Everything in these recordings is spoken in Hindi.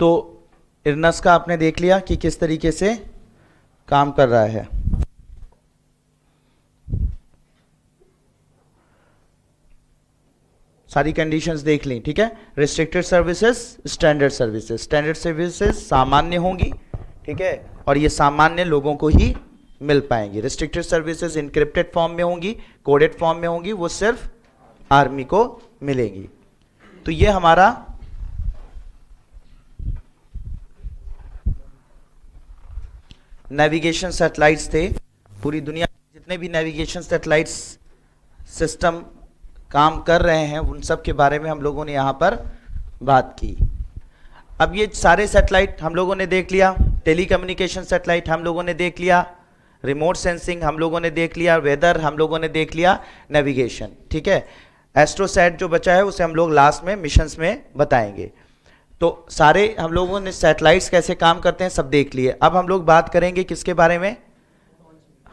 तो इरनस का आपने देख लिया कि किस तरीके से काम कर रहा है सारी कंडीशंस देख लें ठीक है restricted services standard services standard services सामान्य होंगी ठीक है और ये सामान्य लोगों को ही मिल पाएंगी रिस्ट्रिक्टेड सर्विसेज इंक्रिप्टेड फॉर्म में होंगी कोडेड फॉर्म में होंगी वो सिर्फ आर्मी को मिलेंगी तो ये हमारा नेविगेशन सेटेलाइट्स थे पूरी दुनिया जितने भी नेविगेशन सेटेलाइट्स सिस्टम काम कर रहे हैं उन सब के बारे में हम लोगों ने यहाँ पर बात की अब ये सारे सेटेलाइट हम लोगों ने देख लिया कम्युनिकेशन सेटेलाइट हम लोगों ने देख लिया रिमोट सेंसिंग हम लोगों ने देख लिया वेदर हम लोगों ने देख लिया नेविगेशन ठीक है एस्ट्रोसेट जो बचा है उसे हम लोग लास्ट में मिशंस में बताएंगे तो सारे हम लोगों ने सैटेलाइट्स कैसे काम करते हैं सब देख लिए अब हम लोग बात करेंगे किसके बारे में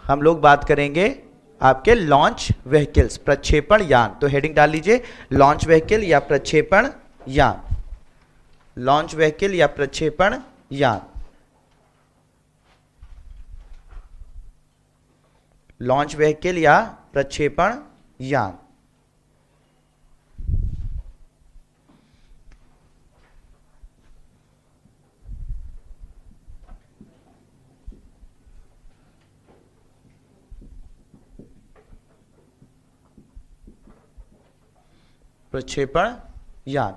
हम लोग बात करेंगे आपके लॉन्च व्हीकल्स प्रक्षेपण यान तो हेडिंग डाल लीजिए लॉन्च व्हीकल या प्रक्षेपण यान लॉन्च व्हीकल या प्रक्षेपण यान लॉन्च व्हीकल या प्रक्षेपण यान प्रक्षेपण यान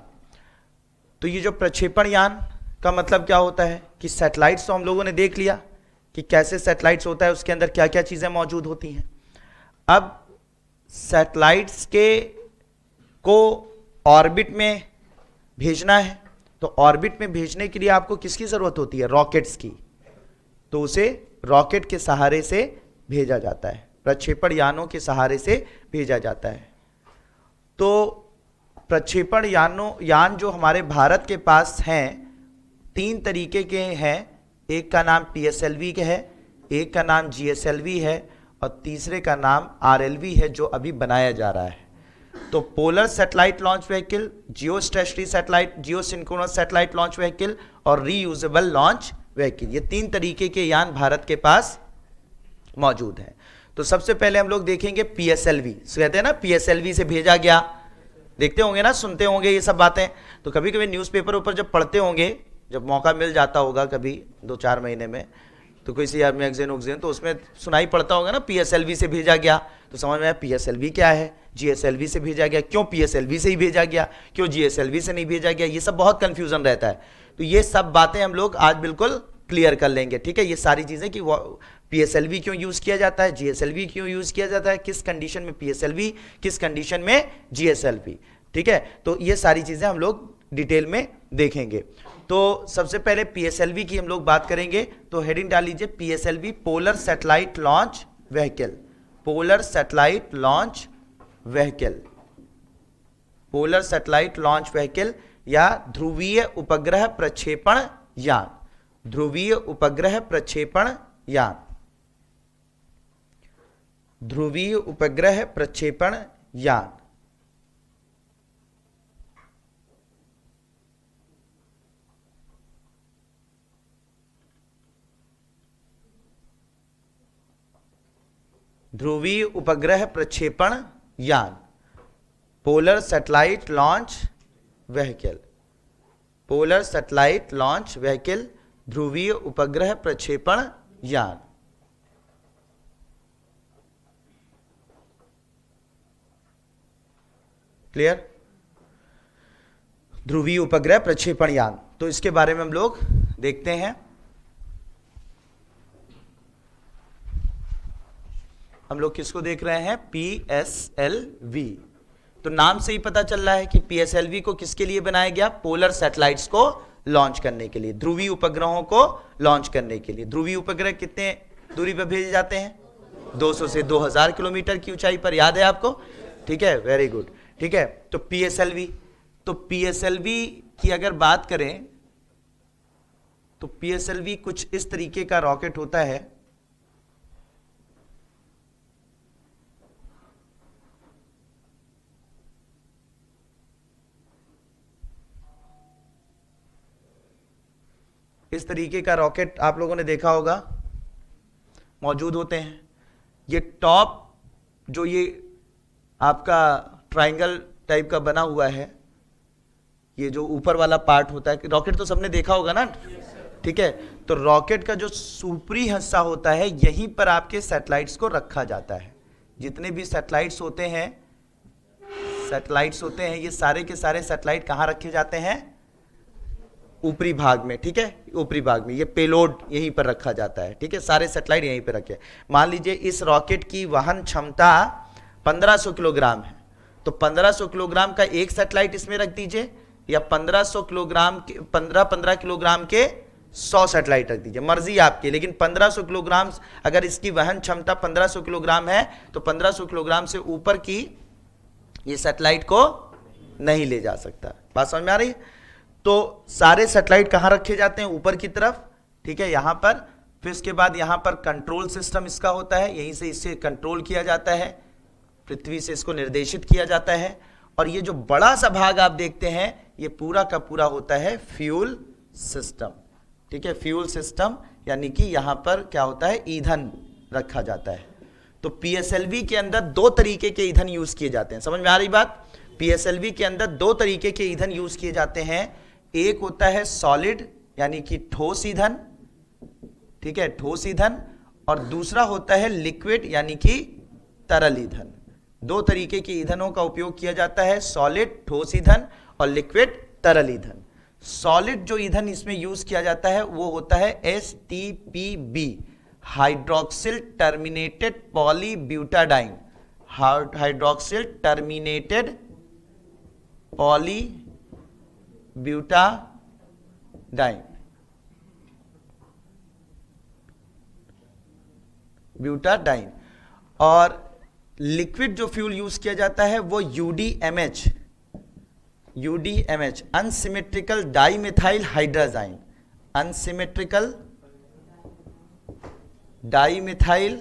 तो ये जो प्रक्षेपण यान का मतलब क्या होता है कि सैटेलाइट्स तो हम लोगों ने देख लिया कि कैसे सैटेलाइट्स होता है उसके अंदर क्या क्या चीज़ें मौजूद होती हैं अब सैटेलाइट्स के को ऑर्बिट में भेजना है तो ऑर्बिट में भेजने के लिए आपको किसकी ज़रूरत होती है रॉकेट्स की तो उसे रॉकेट के सहारे से भेजा जाता है प्रक्षेपण यानों के सहारे से भेजा जाता है तो प्रक्षेपण यानों यान जो हमारे भारत के पास हैं तीन तरीके के हैं एक का नाम पी के है एक का नाम जी है और तीसरे का नाम आर है जो अभी बनाया जा रहा है तो polar satellite launch vehicle geostationary satellite geosynchronous satellite launch vehicle और रीयूजेबल लॉन्च व्हीकल ये तीन तरीके के यान भारत के पास मौजूद हैं तो सबसे पहले हम लोग देखेंगे पी एस एल वी कहते हैं ना पी एस एल वी से भेजा गया देखते होंगे ना सुनते होंगे ये सब बातें तो कभी कभी न्यूज़पेपर ऊपर जब पढ़ते होंगे जब मौका मिल जाता होगा कभी दो चार महीने में तो कोई सी मैगजीन उगजीन तो उसमें सुनाई पड़ता होगा ना पीएसएलवी से भेजा गया तो समझ में आया पीएसएलवी क्या है जीएसएलवी से भेजा गया क्यों पीएसएलवी से ही भेजा गया क्यों जीएसएलवी से नहीं भेजा गया ये सब बहुत कन्फ्यूजन रहता है तो ये सब बातें हम लोग आज बिल्कुल क्लियर कर लेंगे ठीक है ये सारी चीज़ें कि पीएसएलवी क्यों यूज किया जाता है जीएसएलवी क्यों यूज किया जाता है किस कंडीशन में पीएसएलवी किस कंडीशन में जीएसएलवी ठीक है तो ये सारी चीजें हम लोग डिटेल में देखेंगे तो सबसे पहले पीएसएलवी की हम लोग बात करेंगे तो हेडिंग डाल लीजिए PSLV polar satellite launch vehicle polar satellite launch vehicle polar satellite launch vehicle या ध्रुवीय उपग्रह प्रक्षेपण यान ध्रुवीय उपग्रह प्रक्षेपण यान ध्रुवीय उपग्रह प्रक्षेपण यान ध्रुवीय उपग्रह प्रक्षेपण यान polar satellite launch vehicle polar satellite launch vehicle ध्रुवीय उपग्रह प्रक्षेपण यान क्लियर ध्रुवीय उपग्रह प्रक्षेपण यान तो इसके बारे में हम लोग देखते हैं हम लोग किसको देख रहे हैं पी एस एल वी तो नाम से ही पता चल रहा है कि पी एस एल वी को किसके लिए बनाया गया पोलर सैटेलाइट्स को लॉन्च करने के लिए ध्रुवीय उपग्रहों को लॉन्च करने के लिए ध्रुवीय उपग्रह कितने दूरी पर भेजे जाते हैं 200 से 2000 किलोमीटर की ऊंचाई पर याद है आपको ठीक है वेरी गुड ठीक है तो पीएसएलवी तो पीएसएलवी की अगर बात करें तो पीएसएलवी कुछ इस तरीके का रॉकेट होता है इस तरीके का रॉकेट आप लोगों ने देखा होगा मौजूद होते हैं ये टॉप जो ये आपका ट्राइंगल टाइप का बना हुआ है ये जो ऊपर वाला पार्ट होता है रॉकेट तो सबने देखा होगा ना ठीक है तो रॉकेट का जो सुपरी हिस्सा होता है यहीं पर आपके सेटेलाइट्स को रखा जाता है जितने भी सेटेलाइट्स होते हैं सेटेलाइट्स होते हैं ये सारे के सारे सेटेलाइट कहाँ रखे जाते हैं ऊपरी भाग में ठीक है ऊपरी भाग में ये पेलोड यहीं पर रखा जाता है ठीक है सारे सेटेलाइट यहीं पर रखे मान लीजिए इस रॉकेट की वाहन क्षमता 1500 किलोग्राम है तो 1500 किलोग्राम का एक सेटेलाइट इसमें रख दीजिए या 1500 किलोग्राम के 15 15 किलोग्राम के 100 सेटेलाइट रख दीजिए मर्जी आपकी लेकिन 1500 किलोग्राम अगर इसकी वहन क्षमता 1500 किलोग्राम है तो 1500 किलोग्राम से ऊपर की ये सेटेलाइट को नहीं ले जा सकता बात समझ में आ रही तो सारे सेटेलाइट कहाँ रखे जाते हैं ऊपर की तरफ ठीक है यहाँ पर फिर उसके बाद यहाँ पर कंट्रोल सिस्टम इसका होता है यहीं से इसे कंट्रोल किया जाता है पृथ्वी से इसको निर्देशित किया जाता है और ये जो बड़ा सा भाग आप देखते हैं ये पूरा का पूरा होता है फ्यूल सिस्टम ठीक है फ्यूल सिस्टम यानी कि यहाँ पर क्या होता है ईंधन रखा जाता है तो पीएसएलवी के अंदर दो तरीके के ईंधन यूज किए जाते हैं समझ में आ रही बात पीएसएलवी के अंदर दो तरीके के ईंधन यूज किए जाते हैं एक होता है सॉलिड यानी कि ठोस ईंधन ठीक है ठोस ईंधन और दूसरा होता है लिक्विड यानी कि तरल ईंधन दो तरीके के ईंधनों का उपयोग किया जाता है सॉलिड ठोस ईंधन और लिक्विड तरल ईंधन सॉलिड जो ईंधन इसमें यूज किया जाता है वो होता है S T P B hydroxyl terminated polybutadiene hydroxyl terminated polybutadiene butadiene और लिक्विड जो फ्यूल यूज किया जाता है वो UDMH UDMH unsymmetrical dimethyl hydrazine unsymmetrical dimethyl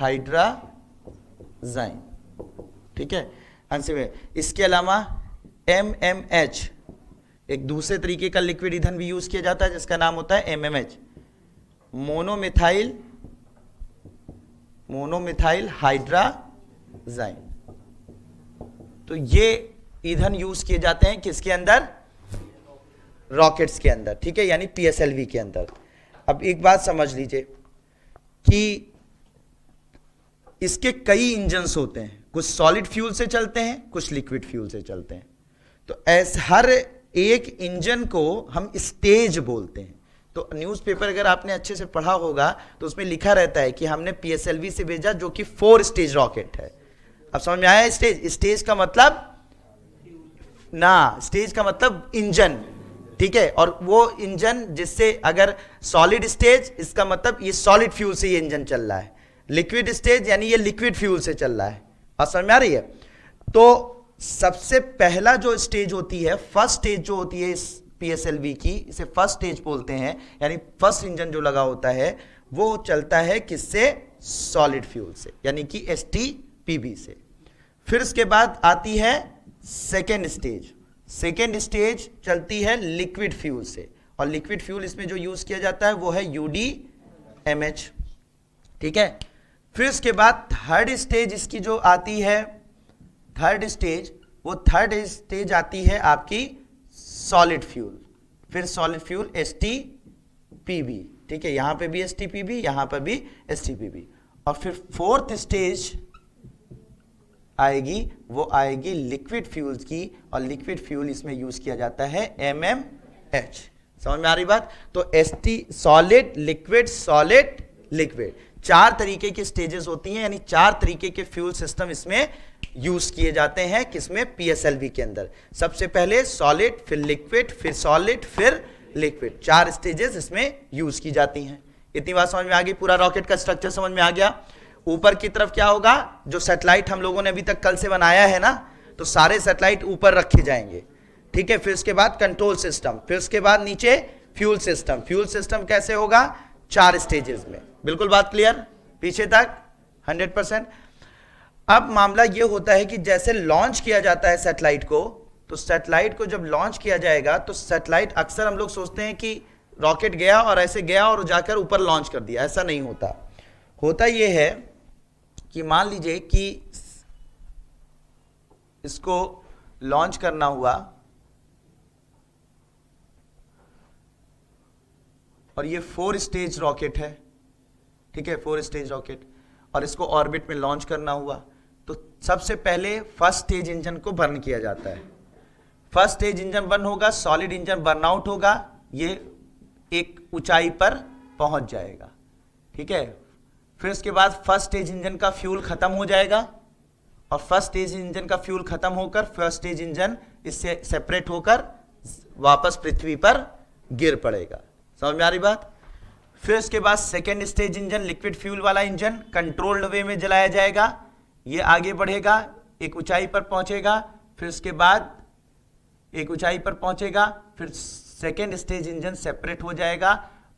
hydrazine ठीक है अनसिमेट इसके अलावा एम एम एच एक दूसरे तरीके का लिक्विड ईंधन भी यूज किया जाता है जिसका नाम होता है M M H monomethyl monomethyl hydrazine तो ये ईंधन यूज किए जाते हैं किसके अंदर रॉकेट्स के अंदर ठीक है यानी पीएसएलवी के अंदर अब एक बात समझ लीजिए कि इसके कई इंजन्स होते हैं कुछ सॉलिड फ्यूल से चलते हैं कुछ लिक्विड फ्यूल से चलते हैं तो ऐसे हर एक इंजन को हम स्टेज बोलते हैं तो न्यूज़पेपर अगर आपने अच्छे से पढ़ा होगा तो उसमें लिखा रहता है कि हमने पीएसएलवी से भेजा जो कि फोर स्टेज रॉकेट है अब समझ में आया स्टेज स्टेज का मतलब ना स्टेज का मतलब इंजन ठीक है और वो इंजन जिससे अगर सॉलिड स्टेज इसका मतलब ये सॉलिड फ्यूल से ये इंजन चल रहा है लिक्विड स्टेज यानी ये लिक्विड फ्यूल से चल रहा है बात समझ में आ रही है तो सबसे पहला जो स्टेज होती है फर्स्ट स्टेज जो होती है इस पी की इसे फर्स्ट स्टेज बोलते हैं यानी फर्स्ट इंजन जो लगा होता है वो चलता है किससे सॉलिड फ्यूल से यानी कि एस से फिर इसके बाद आती है सेकेंड स्टेज सेकेंड स्टेज चलती है लिक्विड फ्यूल से और लिक्विड फ्यूल इसमें जो यूज किया जाता है वो है यूडी एम एच ठीक है फिर इसके बाद थर्ड स्टेज इसकी जो आती है थर्ड स्टेज वो थर्ड स्टेज आती है आपकी सॉलिड फ्यूल फिर solid fuel S T P B ठीक है यहां पे भी एस टी पी बी यहां पर भी एस टी पी बी और फिर फोर्थ स्टेज आएगी वो आएगी लिक्विड फ्यूल्स की और लिक्विड फ्यूल इसमें यूज किया जाता है एम एम एच समझ में आ रही बात तो S T solid liquid solid liquid चार तरीके की स्टेजेस होती हैं यानी चार तरीके के फ्यूल सिस्टम इसमें यूज़ किए जाते हैं किसमें पीएसएलवी के अंदर सबसे पहले सॉलिड फिर लिक्विड फिर सॉलिड फिर लिक्विड चार स्टेजेस इसमें यूज़ की जाती हैं इतनी बात समझ में आ गई पूरा रॉकेट का स्ट्रक्चर समझ में आ गया ऊपर की तरफ क्या होगा जो सेटेलाइट हम लोगों ने अभी तक कल से बनाया है ना तो सारे सेटेलाइट ऊपर रखे जाएंगे ठीक है फिर उसके बाद कंट्रोल सिस्टम फिर उसके बाद नीचे फ्यूल सिस्टम फ्यूल सिस्टम कैसे होगा चार स्टेजेस में बिल्कुल बात क्लियर पीछे तक हंड्रेड परसेंट अब मामला यह होता है कि जैसे लॉन्च किया जाता है सैटेलाइट को तो सैटेलाइट को जब लॉन्च किया जाएगा तो सैटेलाइट अक्सर हम लोग सोचते हैं कि रॉकेट गया और ऐसे गया और जाकर ऊपर लॉन्च कर दिया ऐसा नहीं होता होता यह है कि मान लीजिए कि इसको लॉन्च करना हुआ और ये फोर स्टेज रॉकेट है ठीक है फोर स्टेज रॉकेट और इसको ऑर्बिट में लॉन्च करना हुआ सबसे पहले फर्स्ट स्टेज इंजन को बर्न किया जाता है फर्स्ट स्टेज इंजन बर्न होगा सॉलिड इंजन बर्न आउट होगा ये एक ऊंचाई पर पहुंच जाएगा ठीक है फिर उसके बाद फर्स्ट स्टेज इंजन का फ्यूल खत्म हो जाएगा और फर्स्ट स्टेज इंजन का फ्यूल खत्म होकर फर्स्ट स्टेज इंजन इससे सेपरेट होकर वापस पृथ्वी पर गिर पड़ेगा समझ में आ रही बात फिर उसके बाद second stage engine liquid fuel वाला इंजन कंट्रोल्ड वे में जलाया जाएगा ये आगे बढ़ेगा एक ऊंचाई पर पहुंचेगा फिर उसके बाद एक ऊंचाई पर पहुंचेगा फिर सेकेंड स्टेज इंजन सेपरेट हो जाएगा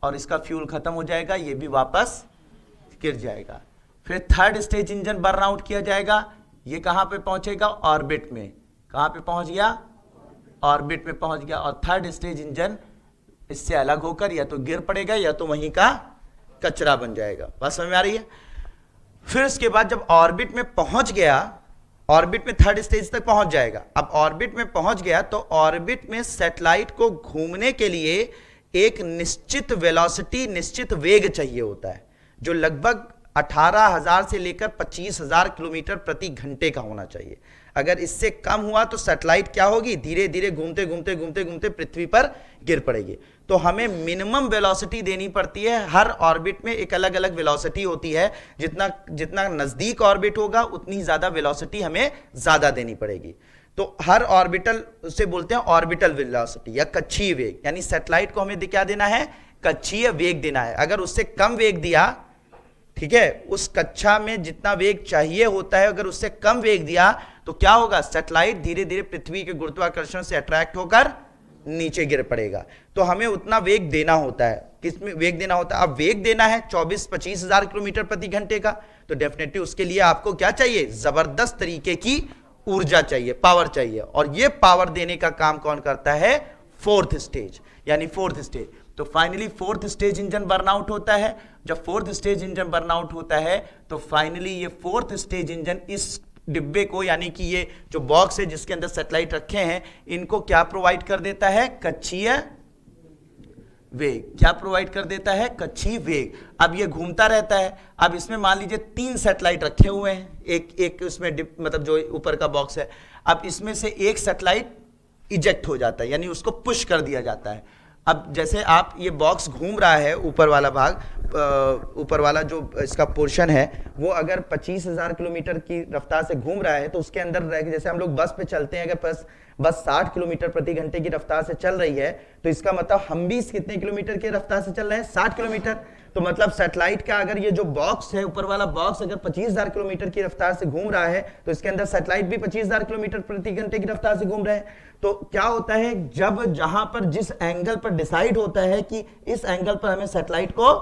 और इसका फ्यूल खत्म हो जाएगा ये भी वापस गिर जाएगा फिर third stage engine burn out किया जाएगा ये कहाँ पे पहुंचेगा ऑर्बिट में कहाँ पे पहुंच गया ऑर्बिट में पहुंच गया और थर्ड स्टेज इंजन इससे अलग होकर या तो गिर पड़ेगा या तो वहीं का कचरा बन जाएगा बस समझ में आ रही है फिर उसके बाद जब ऑर्बिट में पहुंच गया ऑर्बिट में थर्ड स्टेज तक पहुंच जाएगा अब ऑर्बिट में पहुंच गया तो ऑर्बिट में सैटेलाइट को घूमने के लिए एक निश्चित वेलोसिटी निश्चित वेग चाहिए होता है जो लगभग 18,000 से लेकर 25,000 किलोमीटर प्रति घंटे का होना चाहिए अगर इससे कम हुआ तो सैटेलाइट क्या होगी धीरे धीरे घूमते घूमते घूमते घूमते पृथ्वी पर गिर पड़ेगी तो हमें मिनिमम वेलोसिटी देनी पड़ती है हर ऑर्बिट में एक अलग अलग वेलोसिटी होती है जितना जितना नज़दीक ऑर्बिट होगा उतनी ज़्यादा वेलोसिटी हमें ज़्यादा देनी पड़ेगी तो हर ऑर्बिटल उसे बोलते हैं ऑर्बिटल वेलोसिटी या कच्छी वेग यानी सेटेलाइट को हमें क्या देना है कच्छी वेग देना है अगर उससे कम वेग दिया ठीक है उस कक्षा में जितना वेग चाहिए होता है अगर उससे कम वेग दिया तो क्या होगा सेटेलाइट धीरे धीरे पृथ्वी के गुरुत्वाकर्षण से अट्रैक्ट होकर नीचे गिर पड़ेगा तो हमें उतना वेग देना होता है किसमें वेग देना होता है अब वेग देना है 24 पच्चीस हजार किलोमीटर प्रति घंटे का तो डेफिनेटली उसके लिए आपको क्या चाहिए जबरदस्त तरीके की ऊर्जा चाहिए पावर चाहिए और यह पावर देने का काम कौन करता है फोर्थ स्टेज यानी फोर्थ स्टेज तो finally fourth stage engine burnout होता है जब फोर्थ स्टेज इंजन बर्नआउट होता है तो फाइनली ये फोर्थ स्टेज इंजन इस डिब्बे को यानी कि ये जो बॉक्स है जिसके अंदर सेटेलाइट रखे हैं इनको क्या प्रोवाइड कर देता है कच्छी वेग क्या प्रोवाइड कर देता है कच्छी वेग अब ये घूमता रहता है अब इसमें मान लीजिए तीन सेटेलाइट रखे हुए हैं एक एक उसमें मतलब जो ऊपर का बॉक्स है अब इसमें से एक सेटेलाइट इजेक्ट हो जाता है यानी उसको पुश कर दिया जाता है अब जैसे आप ये बॉक्स घूम रहा है ऊपर वाला भाग ऊपर वाला जो इसका पोर्शन है वो अगर 25,000 किलोमीटर की रफ्तार से घूम रहा है तो उसके अंदर रह जैसे हम लोग बस पे चलते हैं अगर बस बस 60 किलोमीटर प्रति घंटे की रफ्तार से चल रही है तो इसका मतलब हम भी कितने किलोमीटर की रफ्तार से चल रहे हैं साठ किलोमीटर तो मतलब सैटेलाइट का अगर ये जो बॉक्स है ऊपर वाला बॉक्स अगर 25,000 किलोमीटर की रफ्तार से घूम रहा है तो इसके अंदर सैटेलाइट भी 25,000 किलोमीटर प्रति घंटे की रफ्तार से घूम रहा है तो क्या होता है जब जहां पर जिस एंगल पर डिसाइड होता है कि इस एंगल पर हमें सेटेलाइट को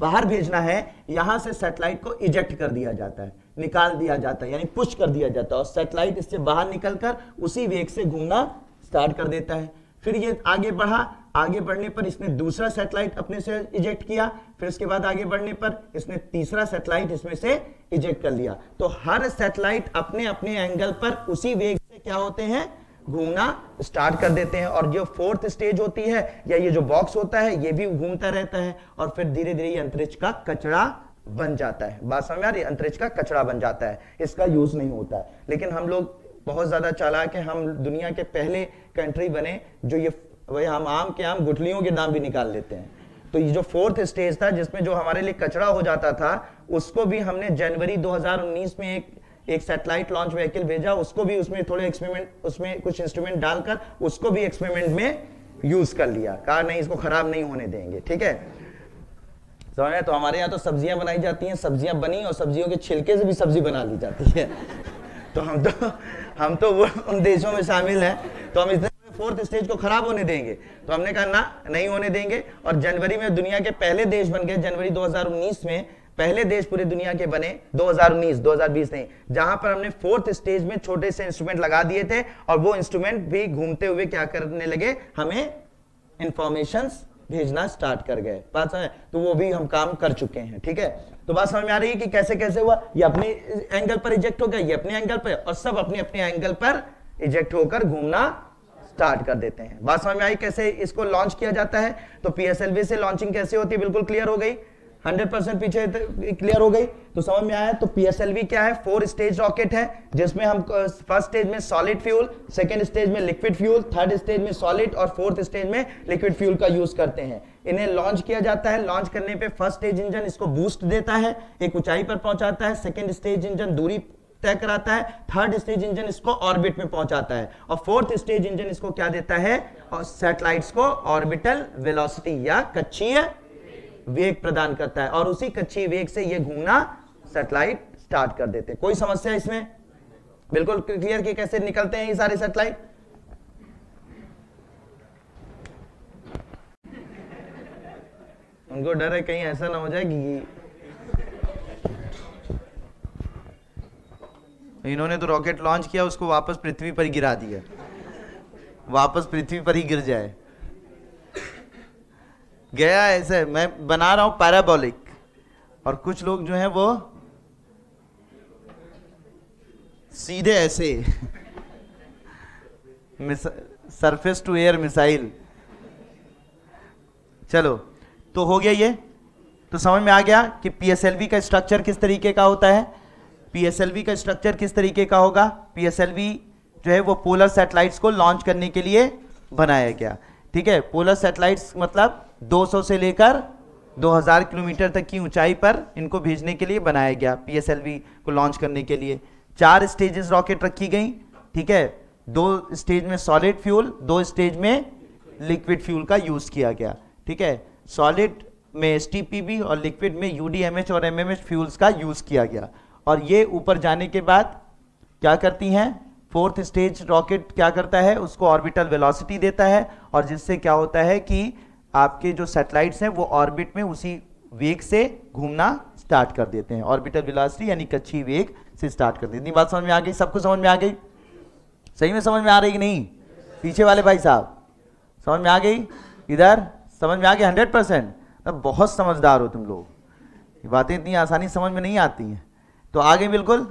बाहर भेजना है यहां से सेटेलाइट को इजेक्ट कर दिया जाता है निकाल दिया जाता है यानी पुश कर दिया जाता है और सेटेलाइट इससे बाहर निकलकर उसी वेग से घूमना स्टार्ट कर देता है फिर ये आगे बढ़ा आगे बढ़ने पर इसने दूसरा सैटेलाइट अपने से इजेक्ट किया फिर उसके बाद आगे बढ़ने पर इसने तीसरा सैटेलाइट इसमें से इजेक्ट कर लिया तो हर सैटेलाइट अपने अपने एंगल पर उसी वेग से क्या होते हैं घूमना स्टार्ट कर देते हैं और जो फोर्थ स्टेज होती है या ये जो बॉक्स होता है ये भी घूमता रहता है और फिर धीरे धीरे ये अंतरिक्ष का कचरा बन जाता है बात समझ में आ रही अंतरिक्ष का कचरा बन जाता है इसका यूज नहीं होता है लेकिन हम लोग बहुत ज़्यादा चालाक है हम दुनिया के पहले कंट्री बने जो ये वही हम आम के आम गुठलियों के दाम भी निकाल लेते हैं तो ये जो फोर्थ स्टेज था जिसमें जो हमारे लिए कचरा हो जाता था उसको भी हमने जनवरी 2019 में एक एक सैटेलाइट लॉन्च व्हीकल भेजा उसको भी उसमें थोड़े एक्सपेरिमेंट उसमें कुछ इंस्ट्रूमेंट डालकर उसको भी एक्सपेरिमेंट में यूज कर लिया कहा नहीं इसको खराब नहीं होने देंगे ठीक है समझ तो हमारे यहाँ तो सब्जियां बनाई जाती हैं सब्जियां बनी और सब्जियों के छिलके से भी सब्जी बना ली जाती है तो हम तो हम तो वो उन देशों में शामिल हैं तो हम इस फोर्थ स्टेज को खराब होने देंगे तो हमने कहा ना नहीं होने देंगे और जनवरी में दुनिया के पहले देश बन गए जनवरी 2019 में पहले देश पूरे दुनिया के बने 2019 2020 नहीं जहां पर हमने फोर्थ स्टेज में छोटे से इंस्ट्रूमेंट लगा दिए थे और वो इंस्ट्रूमेंट भी घूमते हुए क्या करने लगे हमें इंफॉर्मेशन भेजना स्टार्ट कर गए बात है तो वो भी हम काम कर चुके हैं ठीक है तो बात समझ में आ रही है कि कैसे कैसे हुआ ये अपने एंगल पर इजेक्ट हो गया ये अपने एंगल पर और सब अपने अपने एंगल पर इजेक्ट होकर घूमना स्टार्ट कर देते हैं बात समझ में आई कैसे इसको लॉन्च किया जाता है तो पीएसएलवी से लॉन्चिंग कैसे होती है बिल्कुल क्लियर हो गई हंड्रेड परसेंट पीछे क्लियर हो गई तो समझ में आया तो पीएसएलवी क्या है फोर स्टेज रॉकेट है जिसमें हम फर्स्ट uh, स्टेज में सॉलिड फ्यूल सेकेंड स्टेज में लिक्विड फ्यूल थर्ड स्टेज में सॉलिड और फोर्थ स्टेज में लिक्विड फ्यूल का यूज करते हैं इन्हें लॉन्च किया जाता है लॉन्च करने पर फर्स्ट स्टेज इंजन इसको बूस्ट देता है एक ऊंचाई पर पहुंचाता है सेकेंड स्टेज इंजन दूरी तय कराता है थर्ड स्टेज इंजन इसको ऑर्बिट में पहुंचाता है और फोर्थ स्टेज इंजन इसको क्या देता है और सैटेलाइट्स को ऑर्बिटल वेलोसिटी या कक्षीय वेग प्रदान करता है और उसी कच्ची वेग से यह घूमना सेटेलाइट स्टार्ट कर देते हैं कोई समस्या इसमें बिल्कुल क्लियर कि कैसे निकलते हैं ये सारे सेटेलाइट उनको डर है कहीं ऐसा ना हो जाए कि इन्होंने तो रॉकेट लॉन्च किया उसको वापस पृथ्वी पर गिरा दिया वापस पृथ्वी पर ही गिर जाए गया ऐसे मैं बना रहा हूं पैराबोलिक और कुछ लोग जो है वो सीधे ऐसे सरफेस टू एयर मिसाइल चलो तो हो गया ये तो समझ में आ गया कि पीएसएलवी का स्ट्रक्चर किस तरीके का होता है पीएसएलवी का स्ट्रक्चर किस तरीके का होगा पीएसएलवी जो है वो पोलर सैटेलाइट्स को लॉन्च करने के लिए बनाया गया ठीक है पोलर सैटेलाइट्स मतलब 200 से लेकर 2000 किलोमीटर तक की ऊंचाई पर इनको भेजने के लिए बनाया गया पी को लॉन्च करने के लिए चार स्टेजेस रॉकेट रखी गई ठीक है दो स्टेज में सॉलिड फ्यूल दो स्टेज में लिक्विड फ्यूल का यूज किया गया ठीक है सॉलिड में एस और लिक्विड में यू और एम फ्यूल्स का यूज किया गया और ये ऊपर जाने के बाद क्या करती हैं फोर्थ स्टेज रॉकेट क्या करता है उसको ऑर्बिटल वेलोसिटी देता है और जिससे क्या होता है कि आपके जो सेटेलाइट्स हैं वो ऑर्बिट में उसी वेग से घूमना स्टार्ट कर देते हैं ऑर्बिटल वेलोसिटी यानी कच्ची वेग से स्टार्ट कर देते हैं बात समझ में आ गई सबको समझ में आ गई सही में समझ में आ रही कि नहीं पीछे वाले भाई साहब समझ में आ गई इधर समझ में आ गई हंड्रेड परसेंट बहुत समझदार हो तुम लोग ये बातें इतनी आसानी समझ में नहीं आती हैं तो आगे बिल्कुल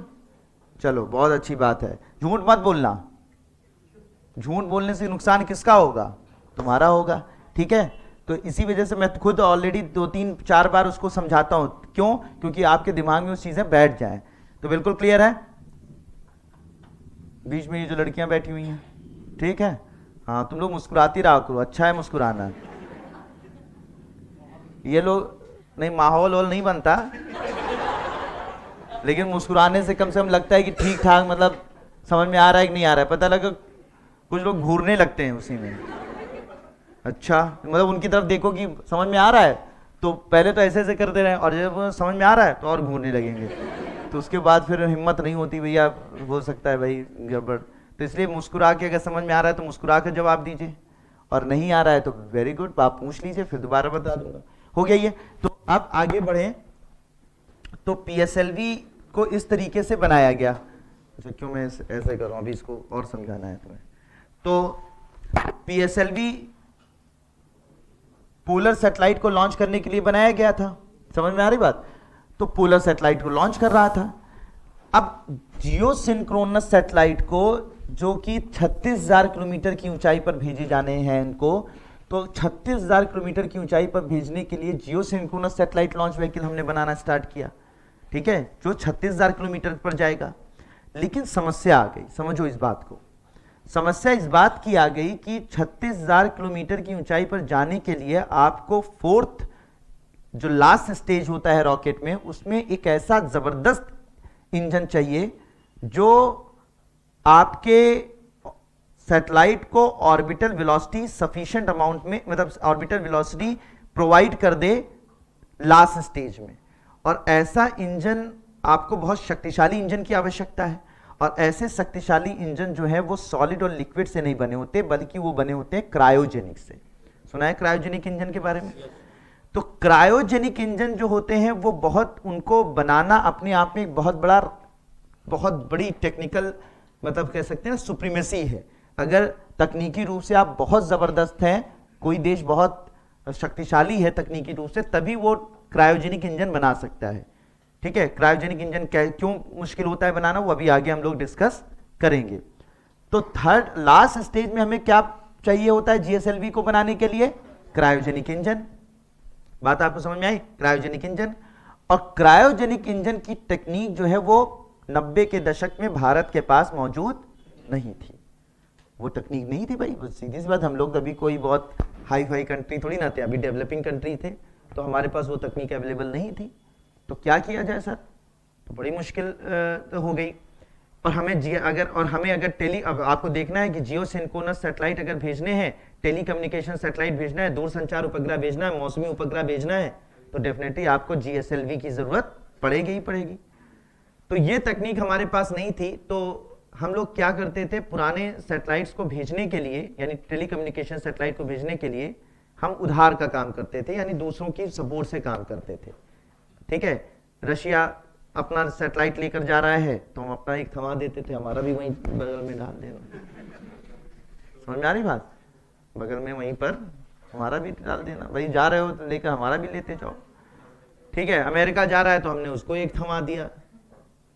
चलो बहुत अच्छी बात है झूठ मत बोलना झूठ बोलने से नुकसान किसका होगा तुम्हारा होगा ठीक है तो इसी वजह से मैं खुद ऑलरेडी दो तीन चार बार उसको समझाता हूँ क्यों क्योंकि आपके दिमाग में उस चीज़ें बैठ जाए तो बिल्कुल क्लियर है बीच में ये जो लड़कियां बैठी हुई हैं ठीक है हाँ तुम लोग मुस्कुराती रहा करो अच्छा है मुस्कुराना ये लोग नहीं माहौल वाल नहीं बनता लेकिन मुस्कुराने से कम से कम लगता है कि ठीक ठाक मतलब समझ में आ रहा है कि नहीं आ रहा है पता लगा कुछ लोग घूरने लगते हैं उसी में अच्छा मतलब उनकी तरफ देखो कि समझ में आ रहा है तो पहले तो ऐसे ऐसे करते रहे और जब समझ में आ रहा है तो और घूमने लगेंगे तो उसके बाद फिर हिम्मत नहीं होती भैया हो सकता है भाई गड़बड़ तो इसलिए मुस्कुरा के अगर समझ में आ रहा है तो मुस्कुरा कर जवाब दीजिए और नहीं आ रहा है तो वेरी गुड आप पूछ लीजिए फिर दोबारा बता दूंगा हो गया ये तो आप आगे बढ़े तो पी को इस तरीके से बनाया गया अच्छा क्यों मैं ऐसे कर रहा हूँ अभी इसको और समझाना है तुम्हें तो पी पोलर सेटेलाइट को लॉन्च करने के लिए बनाया गया था समझ में आ रही बात तो पोलर सेटेलाइट को लॉन्च कर रहा था अब जियो सिंक्रोनस सेटेलाइट को जो कि 36,000 किलोमीटर की ऊंचाई पर भेजे जाने हैं इनको तो 36,000 किलोमीटर की ऊंचाई पर भेजने के लिए geosynchronous satellite launch vehicle हमने बनाना स्टार्ट किया ठीक है जो 36,000 किलोमीटर पर जाएगा लेकिन समस्या आ गई समझो इस बात को समस्या इस बात की आ गई कि 36,000 किलोमीटर की ऊंचाई पर जाने के लिए आपको फोर्थ जो लास्ट स्टेज होता है रॉकेट में उसमें एक ऐसा ज़बरदस्त इंजन चाहिए जो आपके सैटेलाइट को ऑर्बिटल वेलोसिटी सफिशिएंट अमाउंट में मतलब ऑर्बिटल वेलोसिटी प्रोवाइड कर दे लास्ट स्टेज में और ऐसा इंजन आपको बहुत शक्तिशाली इंजन की आवश्यकता है और ऐसे शक्तिशाली इंजन जो है वो सॉलिड और लिक्विड से नहीं बने होते बल्कि वो बने होते हैं क्रायोजेनिक से सुना है क्रायोजेनिक इंजन के बारे में तो क्रायोजेनिक इंजन जो होते हैं वो बहुत उनको बनाना अपने आप में एक बहुत बड़ा बहुत बड़ी टेक्निकल मतलब कह सकते हैं सुप्रीमेसी है अगर तकनीकी रूप से आप बहुत ज़बरदस्त हैं कोई देश बहुत शक्तिशाली है तकनीकी रूप से तभी वो क्रायोजेनिक इंजन बना सकता है ठीक है क्रायोजेनिक इंजन क्यों मुश्किल होता है बनाना वो अभी आगे हम लोग डिस्कस करेंगे तो थर्ड लास्ट स्टेज में हमें क्या चाहिए होता है जीएसएलवी को बनाने के लिए क्रायोजेनिक इंजन बात आपको समझ में आई क्रायोजेनिक इंजन और क्रायोजेनिक इंजन की टेक्निक जो है वो नब्बे के दशक में भारत के पास मौजूद नहीं थी वो टेक्निक नहीं थी भाई सीधी सी बात हम लोग अभी कोई बहुत हाई फाई कंट्री थोड़ी ना थे अभी डेवलपिंग कंट्री थे तो हमारे पास वो तकनीक अवेलेबल नहीं थी तो क्या किया जाए सर तो बड़ी मुश्किल तो हो गई और हमें अगर और हमें अगर टेली अब आपको देखना है कि जियो सिंकोनस सेटेलाइट अगर भेजने हैं टेली कम्युनिकेशन सेटेलाइट भेजना है दूर संचार उपग्रह भेजना है मौसमी उपग्रह भेजना है तो डेफिनेटली आपको जीएसएलवी की ज़रूरत पड़ेगी ही पड़ेगी तो ये तकनीक हमारे पास नहीं थी तो हम लोग क्या करते थे पुराने सेटेलाइट्स को भेजने के लिए यानी टेली कम्युनिकेशन सेटेलाइट को भेजने के लिए हम उधार का काम करते थे यानी दूसरों की सपोर्ट से काम करते थे ठीक है रशिया अपना सेटेलाइट लेकर जा रहा है तो हम अपना एक थमा देते थे हमारा भी वहीं बगल में डाल देना समझ में आ रही बात बगल में वहीं पर हमारा भी डाल देना भाई जा रहे हो तो लेकर हमारा भी लेते जाओ ठीक है अमेरिका जा रहा है तो हमने उसको एक थमा दिया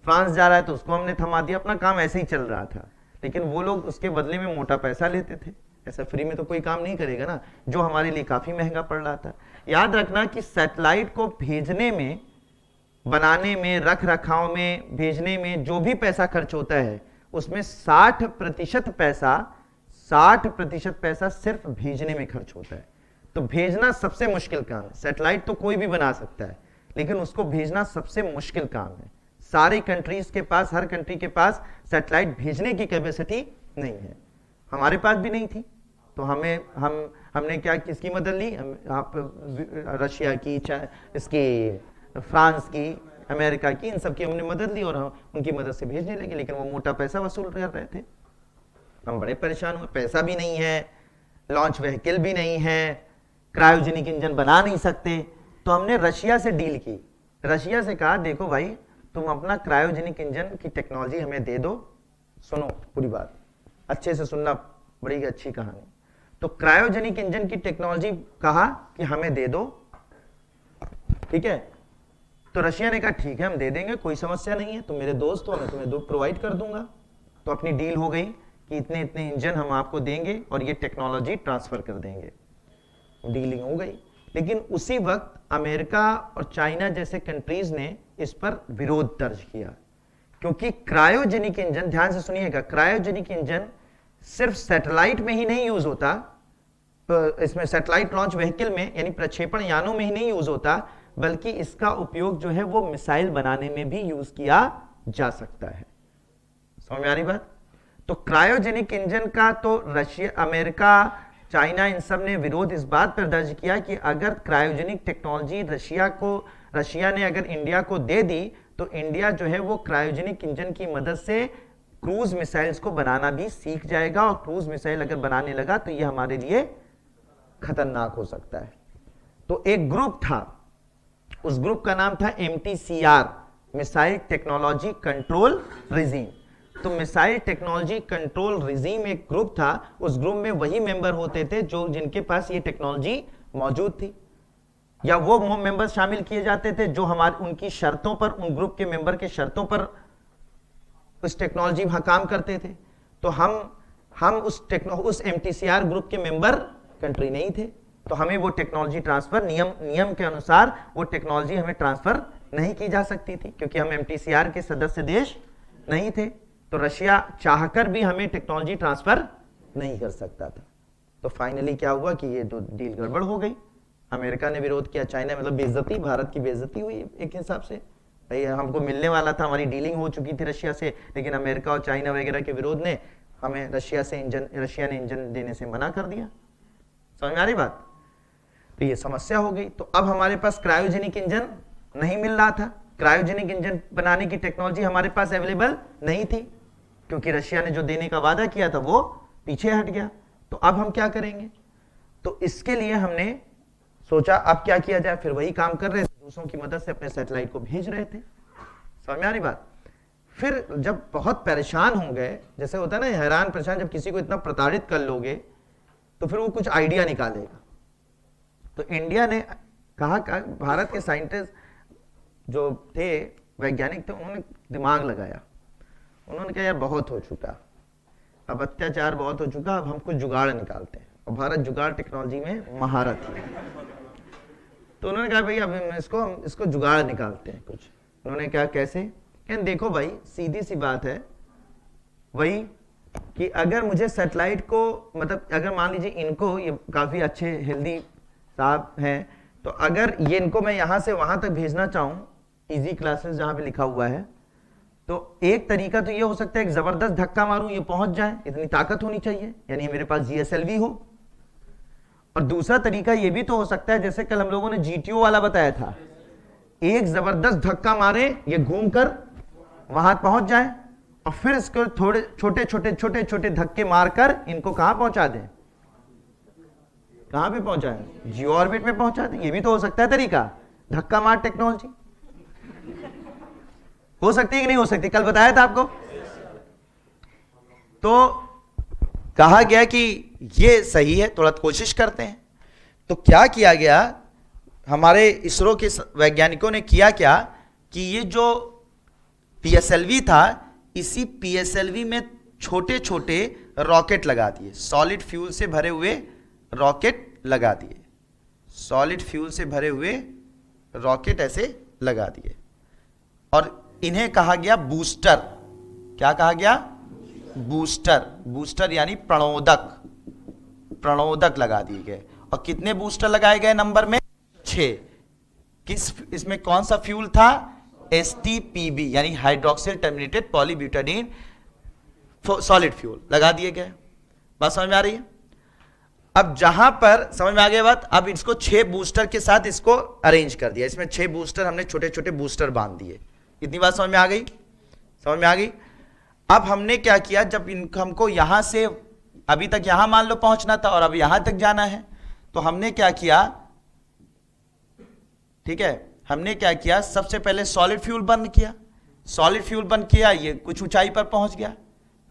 फ्रांस जा रहा है तो उसको हमने थमा दिया अपना काम ऐसे ही चल रहा था लेकिन वो लोग उसके बदले में मोटा पैसा लेते थे ऐसा फ्री में तो कोई काम नहीं करेगा ना जो हमारे लिए काफ़ी महंगा पड़ रहा था याद रखना कि सैटेलाइट को भेजने में बनाने में रख रखाव में भेजने में जो भी पैसा खर्च होता है उसमें 60 प्रतिशत पैसा 60 प्रतिशत पैसा सिर्फ भेजने में खर्च होता है तो भेजना सबसे मुश्किल काम है सेटेलाइट तो कोई भी बना सकता है लेकिन उसको भेजना सबसे मुश्किल काम है सारे कंट्रीज के पास हर कंट्री के पास सेटेलाइट भेजने की कैपेसिटी नहीं है हमारे पास भी नहीं थी तो हमें हम हमने क्या किसकी मदद ली आप रशिया की इसकी फ्रांस की अमेरिका की इन सब की हमने मदद ली और हम उनकी मदद से भेजने लगे लेकिन वो मोटा पैसा वसूल कर रहे थे हम बड़े परेशान हुए पैसा भी नहीं है लॉन्च व्हीकल भी नहीं है क्रायोजेनिक इंजन बना नहीं सकते तो हमने रशिया से डील की रशिया से कहा देखो भाई तुम अपना क्रायोजेनिक इंजन की टेक्नोलॉजी हमें दे दो सुनो पूरी बात अच्छे से सुनना बड़ी अच्छी कहानी तो क्रायोजेनिक इंजन की टेक्नोलॉजी कहा कि हमें दे दो ठीक है तो रशिया ने कहा ठीक है हम दे देंगे कोई समस्या नहीं है तो मेरे दोस्त हो मैं तुम्हें दो प्रोवाइड कर दूंगा तो अपनी डील हो गई कि इतने इतने इंजन हम आपको देंगे और ये टेक्नोलॉजी ट्रांसफर कर देंगे डीलिंग हो गई लेकिन उसी वक्त अमेरिका और चाइना जैसे कंट्रीज ने इस पर विरोध दर्ज किया क्योंकि क्रायोजेनिक इंजन ध्यान से सुनिएगा क्रायोजेनिक इंजन सिर्फ सैटेलाइट में ही नहीं यूज होता इसमें सैटेलाइट लॉन्च व्हीकल में यानी प्रक्षेपण यानों में ही नहीं यूज होता बल्कि इसका उपयोग जो है वो मिसाइल बनाने में भी यूज किया जा सकता है समझ आ रही बात तो क्रायोजेनिक इंजन का तो रशिया अमेरिका चाइना इन सब ने विरोध इस बात पर दर्ज किया कि अगर क्रायोजेनिक टेक्नोलॉजी रशिया को रशिया ने अगर इंडिया को दे दी तो इंडिया जो है वो क्रायोजेनिक इंजन की मदद से क्रूज मिसाइल्स को बनाना भी सीख जाएगा और क्रूज मिसाइल अगर बनाने लगा तो ये हमारे लिए खतरनाक हो सकता है तो एक ग्रुप था उस ग्रुप का नाम था M missile technology control regime तो मिसाइल टेक्नोलॉजी कंट्रोल रिजीम एक ग्रुप था उस ग्रुप में वही मेंबर होते थे जो जिनके पास ये टेक्नोलॉजी मौजूद थी या वो मेंबर शामिल किए जाते थे जो हमारे उनकी शर्तों पर उन ग्रुप के मेंबर के शर्तों पर उस टेक्नोलॉजी वहाँ काम करते थे तो हम हम उस टेक्नो उस एम ग्रुप के मेंबर कंट्री नहीं थे तो हमें वो टेक्नोलॉजी ट्रांसफर नियम नियम के अनुसार वो टेक्नोलॉजी हमें ट्रांसफर नहीं की जा सकती थी क्योंकि हम एम के सदस्य देश नहीं थे तो रशिया चाहकर भी हमें टेक्नोलॉजी ट्रांसफर नहीं कर सकता था तो फाइनली क्या हुआ कि ये तो डील गड़बड़ हो गई अमेरिका ने विरोध किया चाइना मतलब बेजती भारत की बेजती हुई एक हिसाब से हमको मिलने वाला था हमारी डीलिंग हो चुकी थी रशिया से लेकिन अमेरिका और चाइना वगैरह के विरोध ने हमें रशिया से इंजन रशिया ने इंजन देने से मना कर दिया समझ में आ रही बात तो ये समस्या हो गई तो अब हमारे पास क्रायोजेनिक इंजन नहीं मिल रहा था क्रायोजेनिक इंजन बनाने की टेक्नोलॉजी हमारे पास अवेलेबल नहीं थी क्योंकि रशिया ने जो देने का वादा किया था वो पीछे हट गया तो अब हम क्या करेंगे तो इसके लिए हमने सोचा अब क्या किया जाए फिर वही काम कर रहे थे दूसरों की मदद से अपने सैटेलाइट को भेज रहे थे समझ आ रही बात फिर जब बहुत परेशान हो गए जैसे होता है ना हैरान परेशान जब किसी को इतना प्रताड़ित कर लोगे तो फिर वो कुछ आइडिया निकालेगा तो इंडिया ने कहा का भारत के साइंटिस्ट जो थे वैज्ञानिक थे उन्होंने दिमाग लगाया उन्होंने कहा यार बहुत हो चुका अब अत्याचार बहुत हो चुका अब हम कुछ जुगाड़ निकालते हैं और भारत जुगाड़ टेक्नोलॉजी में महारत है तो उन्होंने कहा भाई अब इसको इसको जुगाड़ निकालते हैं कुछ उन्होंने कहा कैसे कहते देखो भाई सीधी सी बात है वही कि अगर मुझे सेटेलाइट को मतलब अगर मान लीजिए इनको ये काफ़ी अच्छे हेल्दी साहब हैं तो अगर ये इनको मैं यहाँ से वहाँ तक भेजना चाहूँ इजी क्लासेस जहाँ पे लिखा हुआ है तो एक तरीका तो ये हो सकता है एक ज़बरदस्त धक्का मारूँ ये पहुँच जाए इतनी ताकत होनी चाहिए यानी मेरे पास जी हो और दूसरा तरीका यह भी तो हो सकता है जैसे कल हम लोगों ने जीटीओ वाला बताया था एक जबरदस्त धक्का मारे ये घूम कर वहां पहुंच जाए और फिर इसको थोड़े छोटे छोटे छोटे छोटे धक्के मारकर इनको कहां पहुंचा दें कहां पे पहुंचाए जियो ऑर्बिट में पहुंचा दें ये भी तो हो सकता है तरीका धक्का मार टेक्नोलॉजी हो सकती है कि नहीं हो सकती कल बताया था आपको तो कहा गया कि ये सही है थोड़ा कोशिश करते हैं तो क्या किया गया हमारे इसरो के वैज्ञानिकों ने किया क्या कि ये जो पीएसएलवी था इसी पीएसएलवी में छोटे छोटे रॉकेट लगा दिए सॉलिड फ्यूल से भरे हुए रॉकेट लगा दिए सॉलिड फ्यूल से भरे हुए रॉकेट ऐसे लगा दिए और इन्हें कहा गया बूस्टर क्या कहा गया बूस्टर बूस्टर यानी प्रणोदक प्रणोदक लगा दिए गए और कितने बूस्टर लगाए गए नंबर में छ किस इसमें कौन सा फ्यूल था एस यानी hydroxyl terminated polybutadiene solid fuel लगा दिए गए बात समझ में आ रही है अब जहां पर समझ में आ गया बात अब इसको छह बूस्टर के साथ इसको अरेंज कर दिया इसमें छह बूस्टर हमने छोटे छोटे बूस्टर बांध दिए इतनी बात समझ में आ गई समझ में आ गई अब हमने क्या किया जब इन हमको यहाँ से अभी तक यहाँ मान लो पहुँचना था और अब यहाँ तक जाना है तो हमने क्या किया ठीक है हमने क्या किया सबसे पहले सॉलिड फ्यूल बंद किया सॉलिड फ्यूल बंद किया ये कुछ ऊंचाई पर पहुंच गया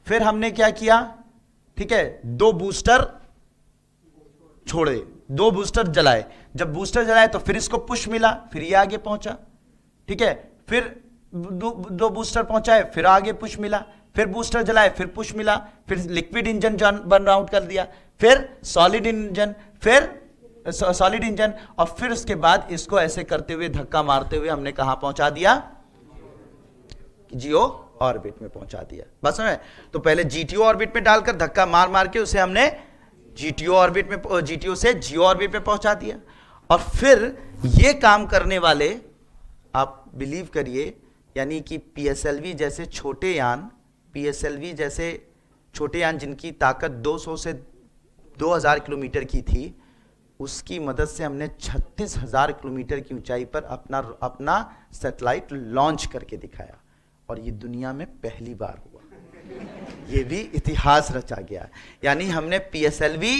फिर हमने क्या किया ठीक है दो बूस्टर छोड़े दो बूस्टर जलाए जब बूस्टर जलाए तो फिर इसको पुश मिला फिर ये आगे पहुंचा ठीक है फिर दो, दो बूस्टर पहुंचाए फिर आगे पुश मिला फिर बूस्टर जलाए फिर पुश मिला फिर लिक्विड इंजन बर्न आउट कर दिया फिर सॉलिड इंजन फिर सॉलिड इंजन और फिर उसके बाद इसको ऐसे करते हुए धक्का मारते हुए हमने कहा पहुंचा दिया जियो ऑर्बिट में पहुंचा दिया बस में तो पहले जीटीओ ऑर्बिट में डालकर धक्का मार मार के उसे हमने जीटीओ ऑर्बिट में जीटीओ से जियो ऑर्बिट में पहुंचा दिया और फिर ये काम करने वाले आप बिलीव करिए यानी कि पीएसएलवी जैसे छोटे यान पीएसएलवी जैसे छोटे यान जिनकी ताकत 200 से 2000 किलोमीटर की थी उसकी मदद से हमने 36,000 किलोमीटर की ऊंचाई पर अपना अपना सैटेलाइट लॉन्च करके दिखाया और ये दुनिया में पहली बार हुआ ये भी इतिहास रचा गया यानी हमने पी एस एल वी